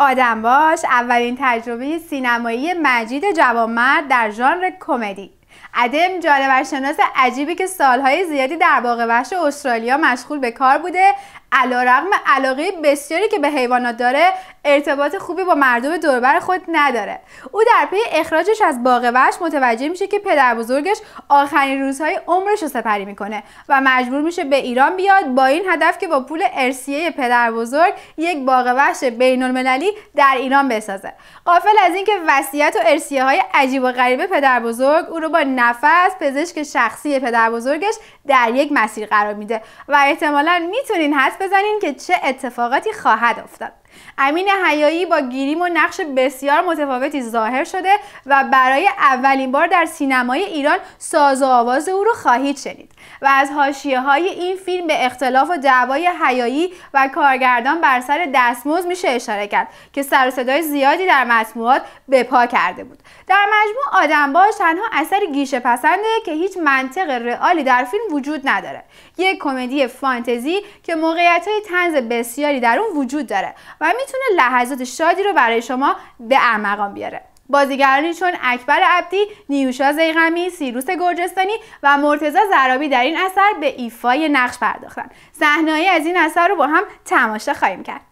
آدم باش اولین تجربه سینمایی مجید جوانمرد در ژانر کمدی ادم جانورشناس عجیبی که سالهای زیادی در باغ وحش استرالیا مشغول به کار بوده علا رقم علاقه بسیاری که به حیوانات داره ارتباط خوبی با مردم دوربر خود نداره او در پی اخراجش از باغ وحش متوجه میشه که پدر بزرگش آخرین روزهای عمرش رو سپری میکنه و مجبور میشه به ایران بیاد با این هدف که با پول ارسیه پدر بزرگ یک باغ وحش بین در ایران بسازه قافل از اینکه وصیت و ارسیه های عجیب و غریب پدر بزرگ او رو با نفس پزشک شخصی پدر بزرگش در یک مسیر قرار میده و احتمالا میتونین حد بزنین که چه اتفاقاتی خواهد افتاد امین حیایی با گیریم و نقش بسیار متفاوتی ظاهر شده و برای اولین بار در سینمای ایران ساز و آواز او رو خواهید شنید و از هاشیه های این فیلم به اختلاف و دعوای حیایی و کارگردان بر سر دستموز میشه اشاره کرد که سر صدای زیادی در مطبوعات به کرده بود در مجموع باش تنها اثر گیشه پسنده که هیچ منطق رئالی در فیلم وجود نداره یک کمدی فانتزی که موقعیت های تنز بسیاری در اون وجود داره و و میتونه لحظات شادی رو برای شما به ارمغان بیاره بازیگرانی چون اکبر عبدی، نیوشا زیغمی، سیروس گرجستانی و مرتزا زرابی در این اثر به ایفای نقش پرداختن. صحنه‌ای از این اثر رو با هم تماشا خواهیم کرد.